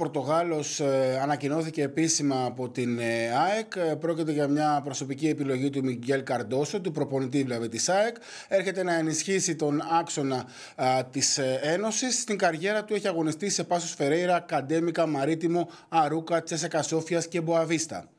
Πορτογάλος ε, ανακοινώθηκε επίσημα από την ε, ΑΕΚ. Ε, πρόκειται για μια προσωπική επιλογή του Μιγγέλ Καρντόσο, του προπονητή δηλαδή της ΑΕΚ. Έρχεται να ενισχύσει τον άξονα της Ένωσης. Στην καριέρα του έχει αγωνιστεί σε Πάσος Φερέιρα, Καντέμικα, Μαρίτιμο, Αρούκα, Τσέσεκα Σόφιας και Μποαβίστα.